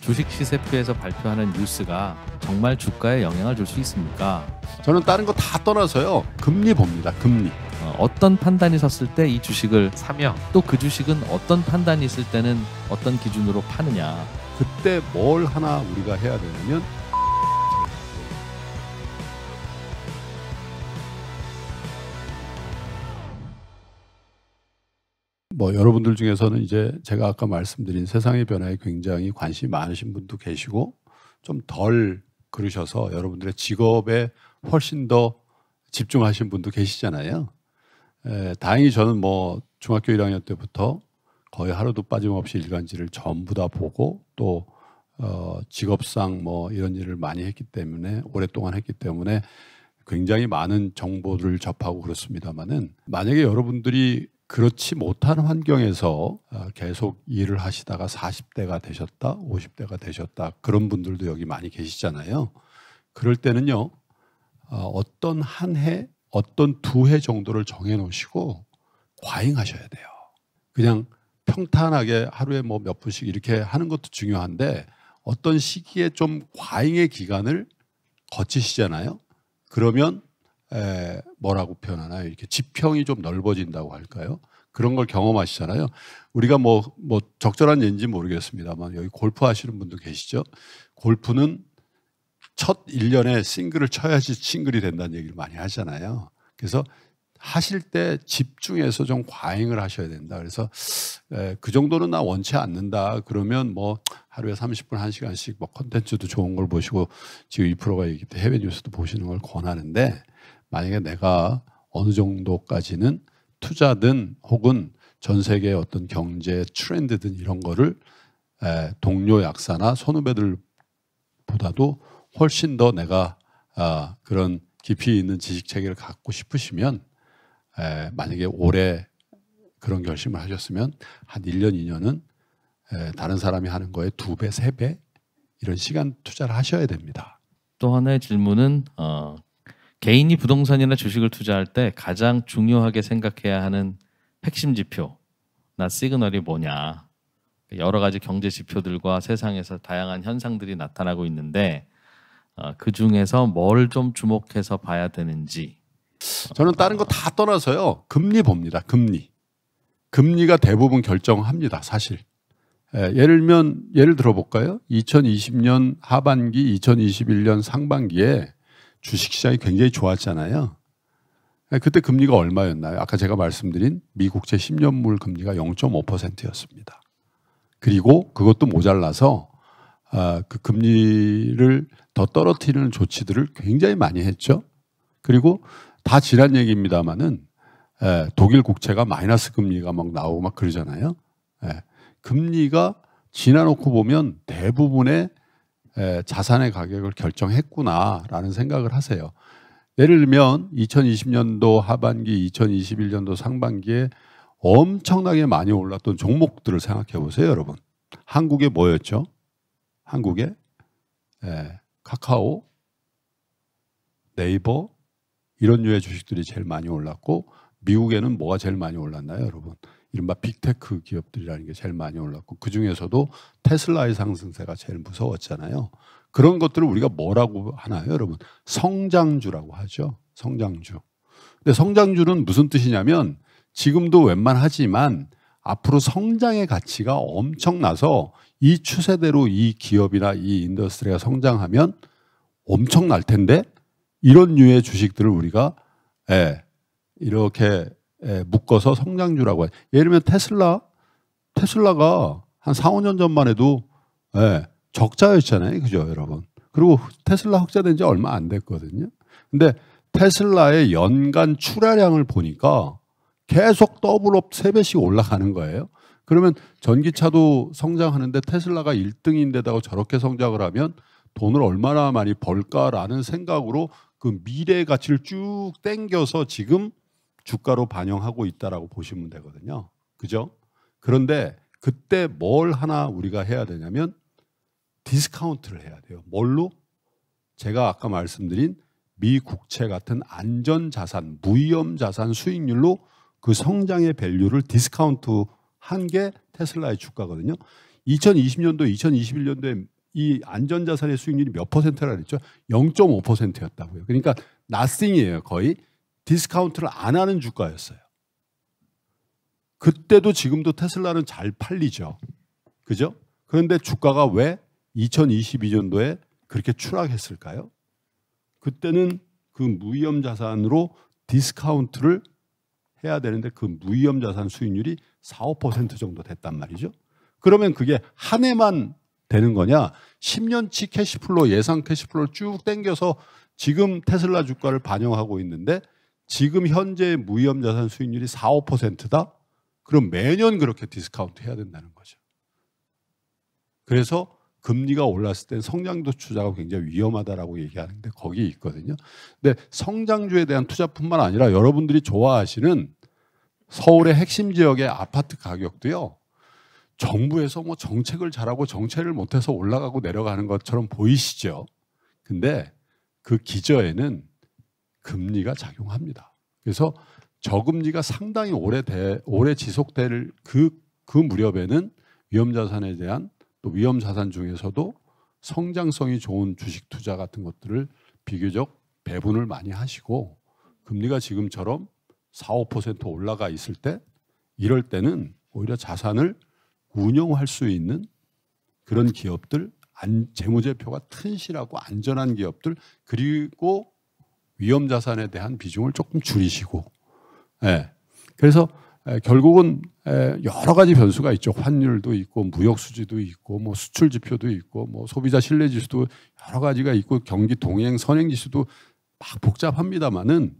주식 시세표에서 발표하는 뉴스가 정말 주가에 영향을 줄 수 있습니까? 저는 다른 거 다 떠나서요. 금리 봅니다. 금리. 어, 어떤 판단이 섰을 때 이 주식을 사며 또 그 주식은 어떤 판단이 있을 때는 어떤 기준으로 파느냐. 그때 뭘 하나 우리가 해야 되냐면 뭐 여러분들 중에서는 이제 제가 아까 말씀드린 세상의 변화에 굉장히 관심이 많으신 분도 계시고 좀 덜 그러셔서 여러분들의 직업에 훨씬 더 집중하신 분도 계시잖아요. 에, 다행히 저는 뭐 중학교 1학년 때부터 거의 하루도 빠짐없이 일간지를 전부 다 보고 또 어, 직업상 뭐 이런 일을 많이 했기 때문에 오랫동안 했기 때문에 굉장히 많은 정보를 접하고 그렇습니다만은 만약에 여러분들이 그렇지 못한 환경에서 어, 계속 일을 하시다가 40대가 되셨다, 50대가 되셨다 그런 분들도 여기 많이 계시잖아요. 그럴 때는요. 어, 어떤 한 해, 어떤 두 해 정도를 정해 놓으시고 과잉하셔야 돼요. 그냥 평탄하게 하루에 뭐 몇 분씩 이렇게 하는 것도 중요한데 어떤 시기에 좀 과잉의 기간을 거치시잖아요. 그러면 에, 뭐라고 표현하나요? 이렇게 지평이 좀 넓어진다고 할까요? 그런 걸 경험하시잖아요. 우리가 뭐, 뭐 적절한 예인지 모르겠습니다만 여기 골프 하시는 분도 계시죠? 골프는 첫 1년에 싱글을 쳐야지 싱글이 된다는 얘기를 많이 하잖아요. 그래서 하실 때 집중해서 좀 과잉을 하셔야 된다. 그래서 에, 그 정도는 나 원치 않는다. 그러면 뭐 하루에 30분, 1시간씩 뭐 컨텐츠도 좋은 걸 보시고 지금 이 프로가 얘기 해외 뉴스도 보시는 걸 권하는데 만약에 내가 어느 정도까지는 투자든 혹은 전 세계의 어떤 경제 트렌드든 이런 거를 에, 동료 약사나 선후배들보다도 훨씬 더 내가 아, 그런 깊이 있는 지식 체계를 갖고 싶으시면 에, 만약에 올해 그런 결심을 하셨으면 한 1년, 2년은 에, 다른 사람이 하는 거에 두 배, 세 배 이런 시간 투자를 하셔야 됩니다. 또 하나의 질문은 어, 개인이 부동산이나 주식을 투자할 때 가장 중요하게 생각해야 하는 핵심 지표나 시그널이 뭐냐. 여러 가지 경제 지표들과 세상에서 다양한 현상들이 나타나고 있는데 어, 그 중에서 뭘 좀 주목해서 봐야 되는지. 저는 다른 거 다 떠나서요. 금리 봅니다. 금리. 금리가 대부분 결정합니다. 사실. 예, 예를 들면 예를 들어 볼까요? 2020년 하반기, 2021년 상반기에 주식 시장이 굉장히 좋았잖아요. 네, 그때 금리가 얼마였나요? 아까 제가 말씀드린 미국채 10년물 금리가 0.5%였습니다. 그리고 그것도 모자라서 아, 그 금리를 더 떨어뜨리는 조치들을 굉장히 많이 했죠. 그리고 다 지난 얘기입니다만은 독일 국채가 마이너스 금리가 막 나오고 막 그러잖아요. 금리가 지나놓고 보면 대부분의 자산의 가격을 결정했구나라는 생각을 하세요. 예를 들면 2020년도 하반기, 2021년도 상반기에 엄청나게 많이 올랐던 종목들을 생각해 보세요, 여러분. 한국에 뭐였죠? 한국에 예, 카카오, 네이버 이런 유의 주식들이 제일 많이 올랐고 미국에는 뭐가 제일 많이 올랐나요, 여러분? 이른바 빅테크 기업들이라는 게 제일 많이 올랐고 그 중에서도 테슬라의 상승세가 제일 무서웠잖아요. 그런 것들을 우리가 뭐라고 하나요, 여러분? 성장주라고 하죠. 성장주. 근데 성장주는 무슨 뜻이냐면 지금도 웬만하지만 앞으로 성장의 가치가 엄청나서 이 추세대로 이 기업이나 이 인더스트리가 성장하면 엄청날 텐데 이런 류의 주식들을 우리가 예, 이렇게 예, 묶어서 성장주라고 해요. 예를 들면 테슬라, 테슬라가 한 4, 5년 전만 해도 예, 적자였잖아요. 그죠, 여러분. 그리고 테슬라 흑자된 지 얼마 안 됐거든요. 근데 테슬라의 연간 출하량을 보니까 계속 더블업 3배씩 올라가는 거예요. 그러면 전기차도 성장하는데 테슬라가 1등인데다가 저렇게 성장을 하면 돈을 얼마나 많이 벌까라는 생각으로 그 미래 가치를 쭉 땡겨서 지금 주가로 반영하고 있다라고 보시면 되거든요. 그죠? 그런데 그때 뭘 하나 우리가 해야 되냐면 디스카운트를 해야 돼요. 뭘로? 제가 아까 말씀드린 미 국채 같은 안전 자산, 무위험 자산 수익률로 그 성장의 밸류를 디스카운트 한 게 테슬라의 주가거든요. 2020년도, 2021년도에 이 안전 자산의 수익률이 몇 퍼센트라 그랬죠? 0.5%였다고요. 그러니까 나싱이에요, 거의. 디스카운트를 안 하는 주가였어요. 그때도 지금도 테슬라는 잘 팔리죠. 그죠? 그런데 주가가 왜 2022년도에 그렇게 추락했을까요? 그때는 그 무위험 자산으로 디스카운트를 해야 되는데 그 무위험 자산 수익률이 4, 5% 정도 됐단 말이죠. 그러면 그게 한 해만 되는 거냐? 10년치 캐시플로 예상 캐시플로를 쭉 땡겨서 지금 테슬라 주가를 반영하고 있는데 지금 현재 무위험 자산 수익률이 4, 5%다? 그럼 매년 그렇게 디스카운트 해야 된다는 거죠. 그래서 금리가 올랐을 때 성장도 투자가 굉장히 위험하다라고 얘기하는데 거기 있거든요. 근데 성장주에 대한 투자뿐만 아니라 여러분들이 좋아하시는 서울의 핵심 지역의 아파트 가격도요. 정부에서 뭐 정책을 잘하고 정체를 못해서 올라가고 내려가는 것처럼 보이시죠. 근데 그 기저에는 금리가 작용합니다. 그래서 저금리가 상당히 오래 대, 오래 지속될 그, 그 무렵에는 위험자산에 대한 또 위험자산 중에서도 성장성이 좋은 주식 투자 같은 것들을 비교적 배분을 많이 하시고 금리가 지금처럼 4, 5% 올라가 있을 때 이럴 때는 오히려 자산을 운영할 수 있는 그런 기업들 안, 재무제표가 튼실하고 안전한 기업들 그리고 위험 자산에 대한 비중을 조금 줄이시고, 예. 그래서 결국은 여러 가지 변수가 있죠. 환율도 있고, 무역 수지도 있고, 뭐 수출 지표도 있고, 뭐 소비자 신뢰 지수도 여러 가지가 있고, 경기 동행 선행 지수도 막 복잡합니다만은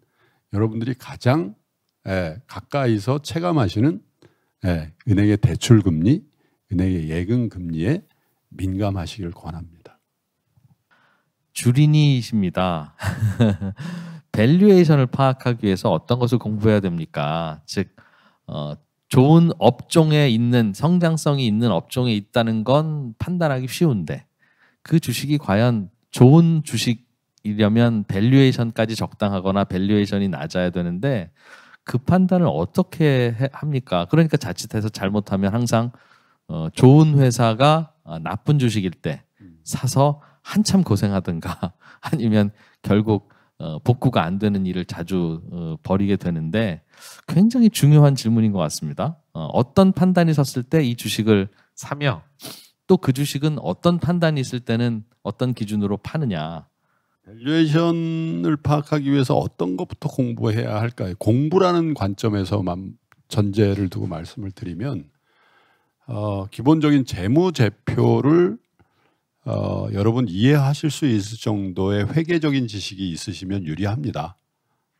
여러분들이 가장 예, 가까이서 체감하시는 예, 은행의 대출 금리, 은행의 예금 금리에 민감하시길 권합니다. 주린이십니다. 밸류에이션을 파악하기 위해서 어떤 것을 공부해야 됩니까? 즉, 어, 좋은 업종에 있는 성장성이 있는 업종에 있다는 건 판단하기 쉬운데 그 주식이 과연 좋은 주식이려면 밸류에이션까지 적당하거나 밸류에이션이 낮아야 되는데 그 판단을 어떻게 합니까? 그러니까 자칫해서 잘못하면 항상 어, 좋은 회사가 아, 나쁜 주식일 때 사서 한참 고생하든가 아니면 결국 어, 복구가 안 되는 일을 자주 어, 벌이게 되는데 굉장히 중요한 질문인 것 같습니다. 어, 떤 판단이 섰을 때 이 주식을 사며 또 그 주식은 어떤 판단이 있을 때는 어떤 기준으로 파느냐. 밸류에이션을 파악하기 위해서 어떤 것부터 공부해야 할까요? 공부라는 관점에서만 전제를 두고 말씀을 드리면 어, 기본적인 재무제표를 어, 여러분 이해하실 수 있을 정도의 회계적인 지식이 있으시면 유리합니다.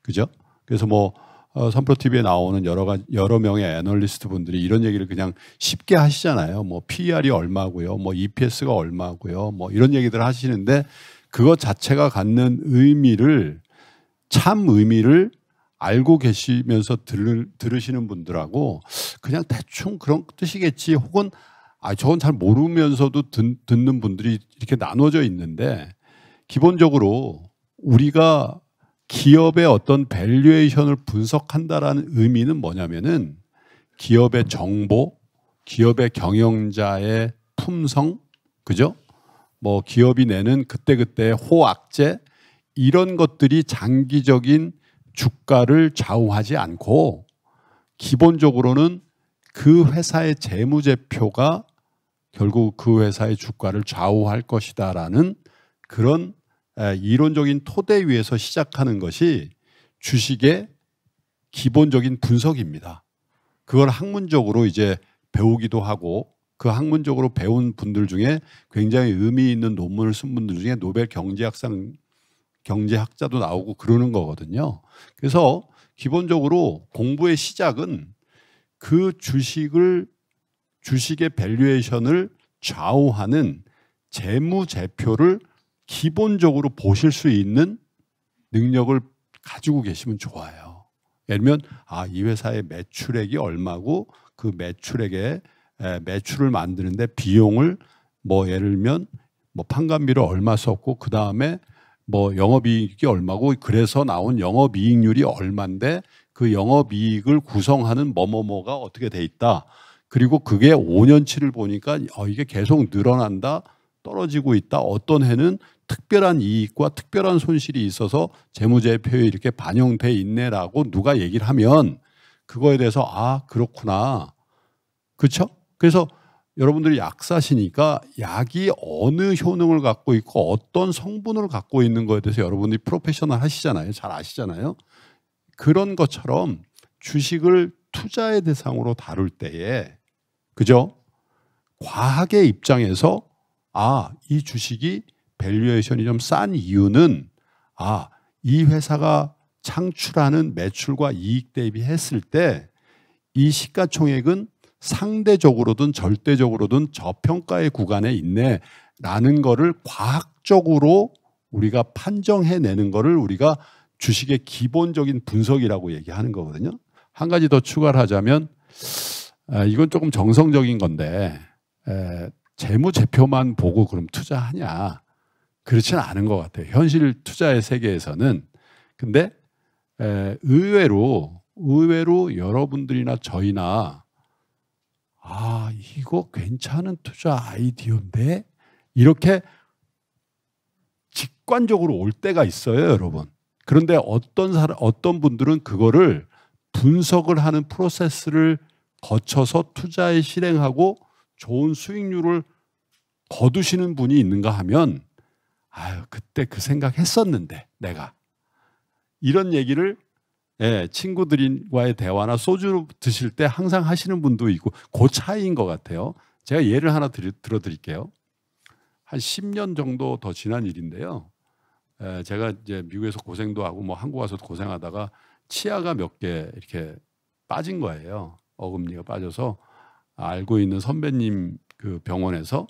그죠? 그래서 뭐 어, 삼프로TV에 나오는 여러, 가, 여러 명의 애널리스트 분들이 이런 얘기를 그냥 쉽게 하시잖아요. 뭐 PER이 얼마고요. 뭐 EPS가 얼마고요. 뭐 이런 얘기들 하시는데 그것 자체가 갖는 의미를 참 의미를 알고 계시면서 들, 들으시는 분들하고 그냥 대충 그런 뜻이겠지 혹은 아, 저건 잘 모르면서도 듣, 는 분들이 이렇게 나눠져 있는데 기본적으로 우리가 기업의 어떤 밸류에이션을 분석한다라는 의미는 뭐냐면은 기업의 정보, 기업의 경영자의 품성, 그죠? 뭐 기업이 내는 그때그때 호악제 이런 것들이 장기적인 주가를 좌우하지 않고 기본적으로는 그 회사의 재무제표가 결국 그 회사의 주가를 좌우할 것이다라는 그런 이론적인 토대 위에서 시작하는 것이 주식의 기본적인 분석입니다. 그걸 학문적으로 이제 배우기도 하고 그 학문적으로 배운 분들 중에 굉장히 의미 있는 논문을 쓴 분들 중에 노벨 경제학상 경제학자도 나오고 그러는 거거든요. 그래서 기본적으로 공부의 시작은 그 주식을 주식의 밸류에이션을 좌우하는 재무제표를 기본적으로 보실 수 있는 능력을 가지고 계시면 좋아요. 예를 들면 아, 이 회사의 매출액이 얼마고 그 매출액에 에, 매출을 만드는데 비용을 뭐 예를 들면 뭐 판관비를 얼마 썼고 그 다음에 뭐 영업이익이 얼마고 그래서 나온 영업이익률이 얼마인데 그 영업이익을 구성하는 뭐뭐뭐가 어떻게 돼 있다. 그리고 그게 5년치를 보니까 어, 이게 계속 늘어난다, 떨어지고 있다. 어떤 해는 특별한 이익과 특별한 손실이 있어서 재무제 표에 이렇게 반영돼 있네라고 누가 얘기를 하면 그거에 대해서 아 그렇구나, 그렇죠? 그래서 여러분들이 약사시니까 약이 어느 효능을 갖고 있고 어떤 성분을 갖고 있는 거에 대해서 여러분들이 프로페셔널 하시잖아요. 잘 아시잖아요. 그런 것처럼 주식을 투자의 대상으로 다룰 때에 그죠? 과학의 입장에서 아, 이 주식이 밸류에이션이 좀 싼 이유는 아, 이 회사가 창출하는 매출과 이익 대비했을 때 이 시가총액은 상대적으로든 절대적으로든 저평가의 구간에 있네라는 거를 과학적으로 우리가 판정해내는 거를 우리가 주식의 기본적인 분석이라고 얘기하는 거거든요. 한 가지 더 추가를 하자면 아, 이건 조금 정성적인 건데 재무제표만 보고 그럼 투자하냐? 그렇지는 않은 것 같아요. 현실 투자의 세계에서는 근데 의외로 의외로 여러분들이나 저희나 아 이거 괜찮은 투자 아이디어인데 이렇게 직관적으로 올 때가 있어요, 여러분. 그런데 어떤 사람, 어떤 분들은 그거를 분석을 하는 프로세스를 거쳐서 투자에 실행하고 좋은 수익률을 거두시는 분이 있는가 하면 아유 그때 그 생각했었는데 내가 이런 얘기를 예, 친구들과의 대화나 소주 드실 때 항상 하시는 분도 있고 그 차이인 것 같아요. 제가 예를 하나 드리, 들어드릴게요. 한 10년 정도 더 지난 일인데요. 예, 제가 이제 미국에서 고생도 하고 뭐 한국 와서 고생하다가 치아가 몇 개 이렇게 빠진 거예요. 어금니가 빠져서 알고 있는 선배님 그 병원에서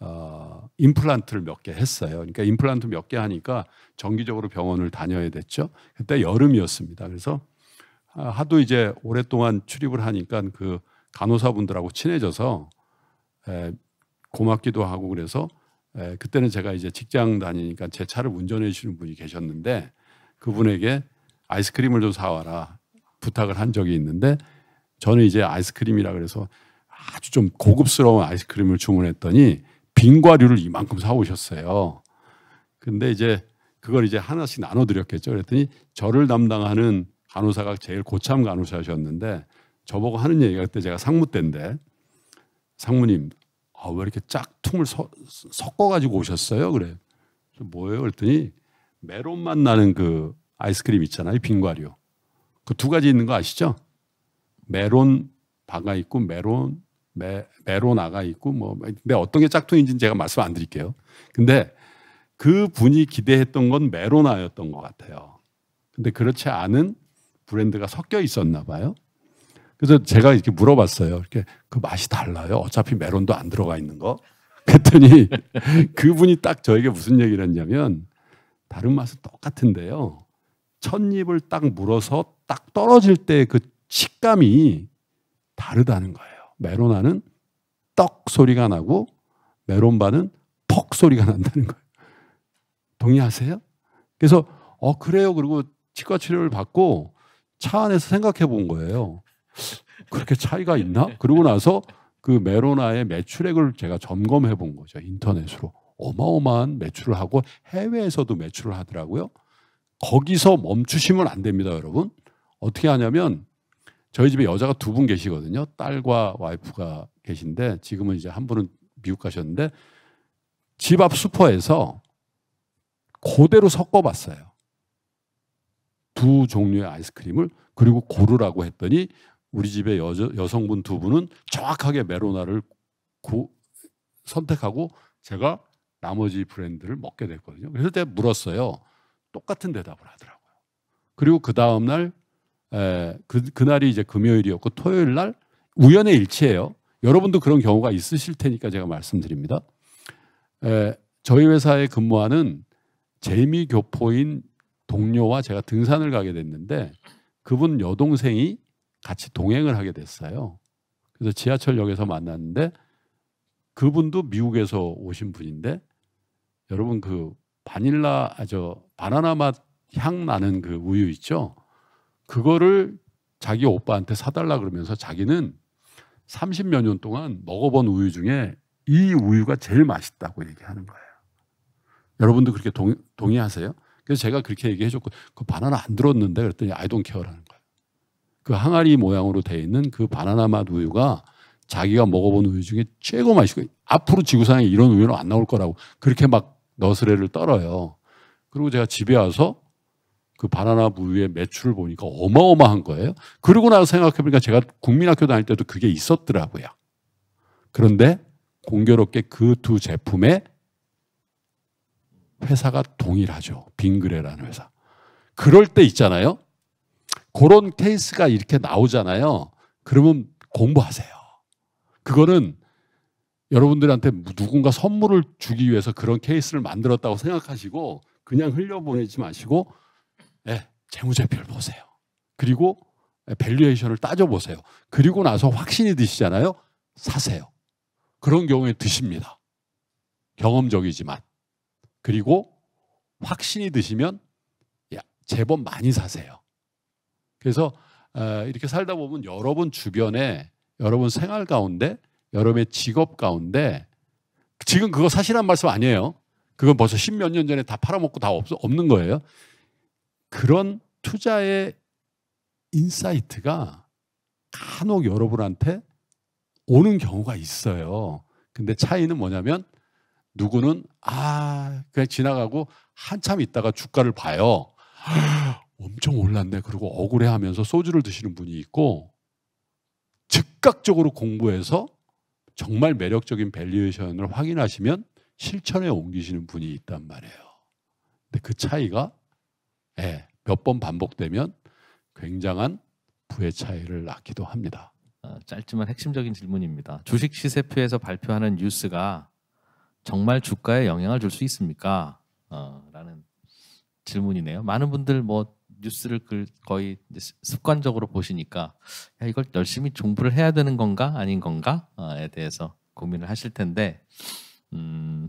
어, 임플란트를 몇 개 했어요. 그러니까 임플란트 몇 개 하니까 정기적으로 병원을 다녀야 됐죠. 그때 여름이었습니다. 그래서 아, 하도 이제 오랫동안 출입을 하니까 그 간호사분들하고 친해져서 에, 고맙기도 하고 그래서 에, 그때는 제가 이제 직장 다니니까 제 차를 운전해 주시는 분이 계셨는데 그분에게 아이스크림을 좀 사와라 부탁을 한 적이 있는데 저는 이제 아이스크림이라 그래서 아주 좀 고급스러운 아이스크림을 주문했더니 빙과류를 이만큼 사오셨어요. 근데 이제 그걸 이제 하나씩 나눠드렸겠죠. 그랬더니 저를 담당하는 간호사가 제일 고참 간호사셨는데 저보고 하는 얘기가 그때 제가 상무 때인데 상무님 아, 왜 이렇게 짝퉁을 서, 섞어가지고 오셨어요? 그래. 뭐예요? 그랬더니 메론맛 나는 그 아이스크림 있잖아요. 빙과류. 그 두 가지 있는 거 아시죠? 메론 바가 있고 메론 메, 메로나가 있고 뭐 근데 어떤 게 짝퉁인지는 제가 말씀 안 드릴게요. 근데 그 분이 기대했던 건 메로나였던 것 같아요. 근데 그렇지 않은 브랜드가 섞여 있었나 봐요. 그래서 제가 이렇게 물어봤어요. 이렇게 그 맛이 달라요. 어차피 메론도 안 들어가 있는 거. 그랬더니 그분이 딱 저에게 무슨 얘기를 했냐면 다른 맛은 똑같은데요. 첫입을 딱 물어서 딱 떨어질 때 그 식감이 다르다는 거예요. 메로나는 떡 소리가 나고 메론바는 퍽 소리가 난다는 거예요. 동의하세요? 그래서 어 그래요. 그리고 치과 치료를 받고 차 안에서 생각해 본 거예요. 그렇게 차이가 있나? 그러고 나서 그 메로나의 매출액을 제가 점검해 본 거죠. 인터넷으로. 어마어마한 매출을 하고 해외에서도 매출을 하더라고요. 거기서 멈추시면 안 됩니다, 여러분. 어떻게 하냐면 저희 집에 여자가 두 분 계시거든요. 딸과 와이프가 계신데 지금은 이제 한 분은 미국 가셨는데 집 앞 슈퍼에서 그대로 섞어봤어요. 두 종류의 아이스크림을 그리고 고르라고 했더니 우리 집에 여저, 여성분 두 분은 정확하게 메로나를 고, 선택하고 제가 나머지 브랜드를 먹게 됐거든요. 그래서 제가 물었어요. 똑같은 대답을 하더라고요. 그리고 그 다음 날 그, 그날이 이제 금요일이었고 토요일 날 우연의 일치예요. 여러분도 그런 경우가 있으실 테니까 제가 말씀드립니다. 에, 저희 회사에 근무하는 재미 교포인 동료와 제가 등산을 가게 됐는데 그분 여동생이 같이 동행을 하게 됐어요. 그래서 지하철역에서 만났는데 그분도 미국에서 오신 분인데 여러분 그 바닐라 아저 바나나 맛 향 나는 그 우유 있죠. 그거를 자기 오빠한테 사달라 그러면서 자기는 30몇 년 동안 먹어본 우유 중에 이 우유가 제일 맛있다고 얘기하는 거예요. 여러분도 그렇게 동, 의하세요 그래서 제가 그렇게 얘기해줬고 그 바나나 안 들었는데 그랬더니 아이돈 케어라는 거예요. 그 항아리 모양으로 돼 있는 그 바나나 맛 우유가 자기가 먹어본 우유 중에 최고 맛있고 앞으로 지구상에 이런 우유는 안 나올 거라고 그렇게 막 너스레를 떨어요. 그리고 제가 집에 와서 그 바나나 부유의 매출을 보니까 어마어마한 거예요. 그러고 나서 생각해보니까 제가 국민학교 다닐 때도 그게 있었더라고요. 그런데 공교롭게 그 두 제품에 회사가 동일하죠. 빙그레라는 회사. 그럴 때 있잖아요. 그런 케이스가 이렇게 나오잖아요. 그러면 공부하세요. 그거는 여러분들한테 누군가 선물을 주기 위해서 그런 케이스를 만들었다고 생각하시고 그냥 흘려보내지 마시고 네, 재무제표를 보세요. 그리고 예, 밸류에이션을 따져보세요. 그리고 나서 확신이 드시잖아요. 사세요. 그런 경우에 드십니다. 경험적이지만. 그리고 확신이 드시면 야, 제법 많이 사세요. 그래서 아, 이렇게 살다 보면 여러분 주변에 여러분 생활 가운데 여러분의 직업 가운데 지금 그거 사실한 말씀 아니에요. 그건 벌써 십몇 년 전에 다 팔아먹고 다 없, 없는 거예요. 그런 투자의 인사이트가 간혹 여러분한테 오는 경우가 있어요. 근데 차이는 뭐냐면 누구는 아 그냥 지나가고 한참 있다가 주가를 봐요. 엄청 올랐네. 그리고 억울해하면서 소주를 드시는 분이 있고 즉각적으로 공부해서 정말 매력적인 밸류에이션을 확인하시면 실천에 옮기시는 분이 있단 말이에요. 근데 그 차이가 예, 몇번 반복되면 굉장한 부의 차이를 낳기도 합니다. 어, 짧지만 핵심적인 질문입니다. 주식 시세표에서 발표하는 뉴스가 정말 주가에 영향을 줄 수 있습니까? 어, 라는 질문이네요. 많은 분들 뭐 뉴스를 거의 습관적으로 보시니까 야, 이걸 열심히 종부를 해야 되는 건가 아닌 건가에 어, 대해서 고민을 하실 텐데 음,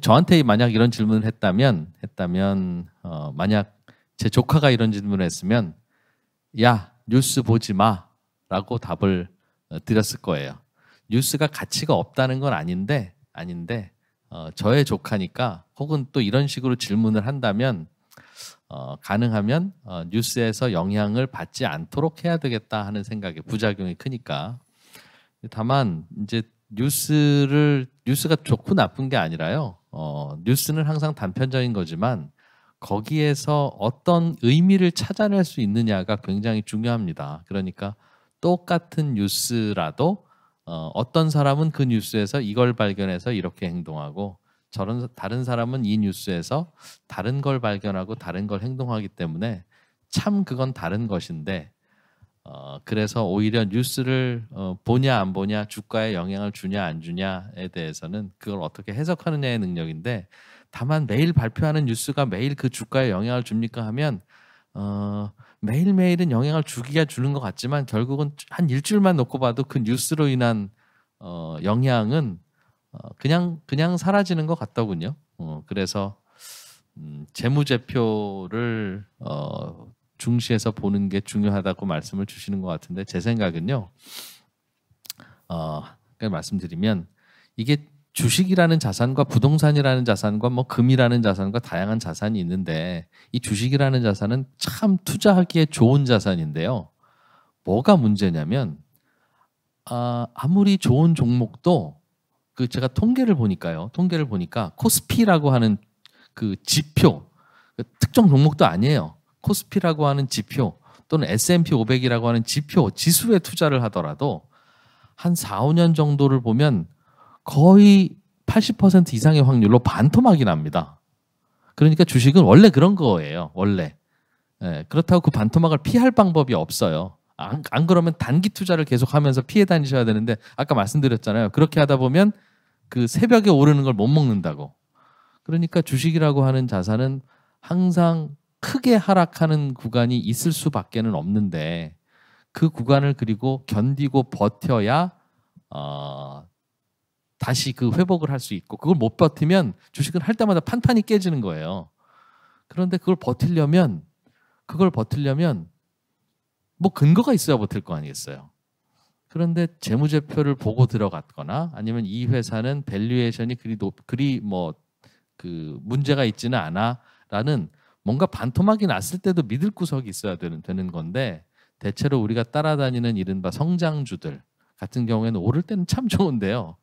저한테 만약 이런 질문을 했다면 했다면 어, 만약 제 조카가 이런 질문을 했으면 야 뉴스 보지 마라고 답을 어, 드렸을 거예요. 뉴스가 가치가 없다는 건 아닌데 아닌데 어, 저의 조카니까 혹은 또 이런 식으로 질문을 한다면 어, 가능하면 어, 뉴스에서 영향을 받지 않도록 해야 되겠다 하는 생각에 부작용이 크니까 다만 이제 뉴스를 뉴스가 좋고 나쁜 게 아니라요. 어, 뉴스는 항상 단편적인 거지만 거기에서 어떤 의미를 찾아낼 수 있느냐가 굉장히 중요합니다. 그러니까 똑같은 뉴스라도 어, 어떤 사람은 그 뉴스에서 이걸 발견해서 이렇게 행동하고 저런 다른 사람은 이 뉴스에서 다른 걸 발견하고 다른 걸 행동하기 때문에 참 그건 다른 것인데 어, 그래서 오히려 뉴스를 어, 보냐 안 보냐 주가에 영향을 주냐 안 주냐에 대해서는 그걸 어떻게 해석하느냐의 능력인데 다만 매일 발표하는 뉴스가 매일 그 주가에 영향을 줍니까 하면 어, 매일매일은 영향을 주기가 주는 것 같지만 결국은 한 일주일만 놓고 봐도 그 뉴스로 인한 어, 영향은 어, 그냥 그냥 사라지는 것 같더군요. 어, 그래서 음, 재무제표를 어, 중시해서 보는 게 중요하다고 말씀을 주시는 것 같은데 제 생각은요. 어, 까 그러니까 말씀드리면 이게 주식이라는 자산과 부동산이라는 자산과 뭐 금이라는 자산과 다양한 자산이 있는데 이 주식이라는 자산은 참 투자하기에 좋은 자산인데요. 뭐가 문제냐면 아, 아무리 좋은 종목도 그 제가 통계를 보니까요. 통계를 보니까 코스피라고 하는 그 지표 그 특정 종목도 아니에요. 코스피라고 하는 지표 또는 S&P 500이라고 하는 지표 지수에 투자를 하더라도 한 4, 5년 정도를 보면 거의 80% 이상의 확률로 반토막이 납니다. 그러니까 주식은 원래 그런 거예요. 원래. 예, 그렇다고 그 반토막을 피할 방법이 없어요. 안, 안 그러면 단기 투자를 계속 하면서 피해 다니셔야 되는데 아까 말씀드렸잖아요. 그렇게 하다 보면 그 새벽에 오르는 걸 못 먹는다고. 그러니까 주식이라고 하는 자산은 항상 크게 하락하는 구간이 있을 수밖에는 없는데 그 구간을 그리고 견디고 버텨야 어, 다시 그 회복을 할 수 있고 그걸 못 버티면 주식은 할 때마다 판판이 깨지는 거예요. 그런데 그걸 버틸려면 그걸 버틸려면 뭐 근거가 있어야 버틸 거 아니겠어요. 그런데 재무제표를 보고 들어갔거나 아니면 이 회사는 밸류에이션이 그리 높, 그리 뭐그 문제가 있지는 않아라는 뭔가 반토막이 났을 때도 믿을 구석이 있어야 되는, 되는 건데 대체로 우리가 따라다니는 이른바 성장주들 같은 경우에는 오를 때는 참 좋은데요.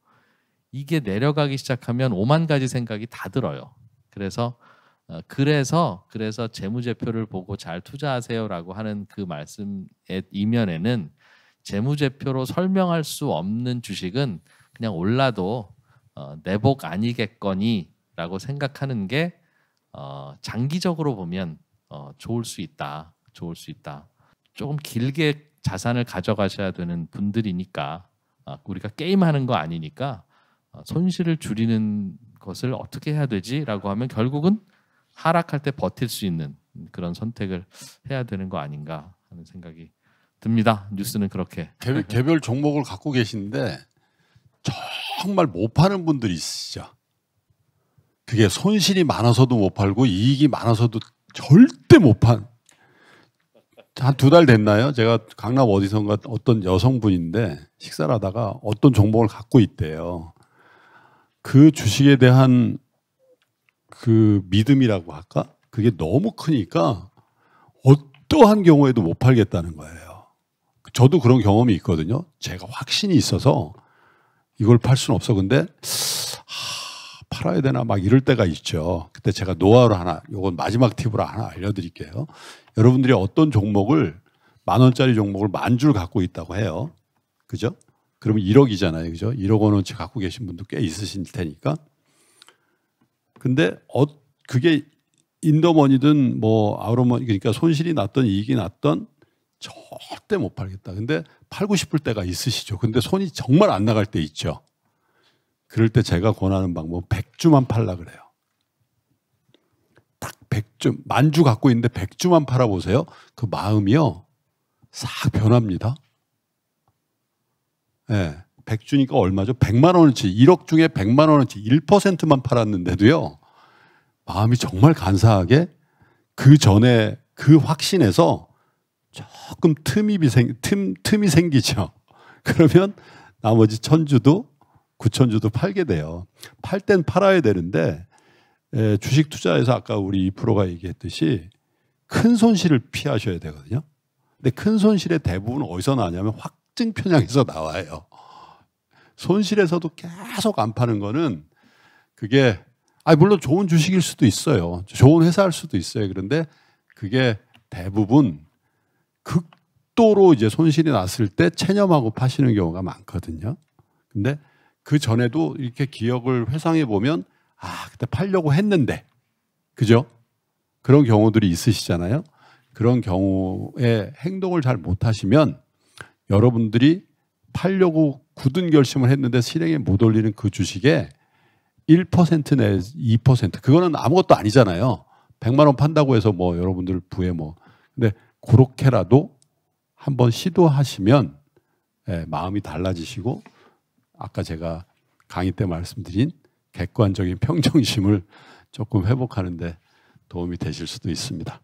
이게 내려가기 시작하면 오만 가지 생각이 다 들어요. 그래서 어, 그래서 그래서 재무제표를 보고 잘 투자하세요라고 하는 그 말씀의 이면에는 재무제표로 설명할 수 없는 주식은 그냥 올라도 어, 내복 아니겠거니라고 생각하는 게 어, 장기적으로 보면 어, 좋을 수 있다, 좋을 수 있다. 조금 길게 자산을 가져가셔야 되는 분들이니까 어, 우리가 게임하는 거 아니니까 어, 손실을 줄이는 것을 어떻게 해야 되지라고 하면 결국은 하락할 때 버틸 수 있는 그런 선택을 해야 되는 거 아닌가 하는 생각이 듭니다. 뉴스는 그렇게. 개, 개별 종목을 갖고 계신데 정말 못 파는 분들이 있으시죠. 그게 손실이 많아서도 못 팔고 이익이 많아서도 절대 못 판. 한 두 달 됐나요? 제가 강남 어디선가 어떤 여성분인데 식사를 하다가 어떤 종목을 갖고 있대요. 그 주식에 대한 그 믿음이라고 할까? 그게 너무 크니까 어떠한 경우에도 못 팔겠다는 거예요. 저도 그런 경험이 있거든요. 제가 확신이 있어서 이걸 팔 수는 없어. 근데 하, 팔아야 되나 막 이럴 때가 있죠. 그때 제가 노하우를 하나, 요건 마지막 팁으로 하나 알려드릴게요. 여러분들이 어떤 종목을 만 원짜리 종목을 만 줄 갖고 있다고 해요. 그죠? 그러면 1억이잖아요. 그죠? 1억 원어치 갖고 계신 분도 꽤 있으실 테니까. 근데 어, 그게 인더머니든 뭐 아우러머니 그러니까 손실이 났던 이익이 났던 절대 못 팔겠다. 근데 팔고 싶을 때가 있으시죠. 근데 손이 정말 안 나갈 때 있죠. 그럴 때 제가 권하는 방법은 100주만 팔라 그래요. 딱 100주, 만주 갖고 있는데 100주만 팔아보세요. 그 마음이요. 싹 변합니다. 예. 네, 100주니까 얼마죠? 100만 원어치, 1억 중에 100만 원어치 1%만 팔았는데도요. 마음이 정말 간사하게 그 전에 그 확신에서 조금 틈이 생, 틈, 틈이 생기죠. 그러면 나머지 천주도 구천주도 팔게 돼요. 팔 땐 팔아야 되는데 에, 주식 투자에서 아까 우리 이 프로가 얘기했듯이 큰 손실을 피하셔야 되거든요. 근데 큰 손실의 대부분 어디서 나냐면 확증 편향에서 나와요. 손실에서도 계속 안 파는 거는 그게 아 물론 좋은 주식일 수도 있어요. 좋은 회사일 수도 있어요. 그런데 그게 대부분 극도로 이제 손실이 났을 때 체념하고 파시는 경우가 많거든요. 근데 그 전에도 이렇게 기억을 회상해 보면 아, 그때 팔려고 했는데. 그죠? 그런 경우들이 있으시잖아요. 그런 경우에 행동을 잘못 하시면 여러분들이 팔려고 굳은 결심을 했는데 실행에 못 올리는 그 주식에 1%내2% 그거는 아무것도 아니잖아요. 100만 원 판다고 해서 뭐 여러분들 부에 뭐 근데 그렇게라도 한번 시도하시면 예, 마음이 달라지시고 아까 제가 강의 때 말씀드린 객관적인 평정심을 조금 회복하는데 도움이 되실 수도 있습니다.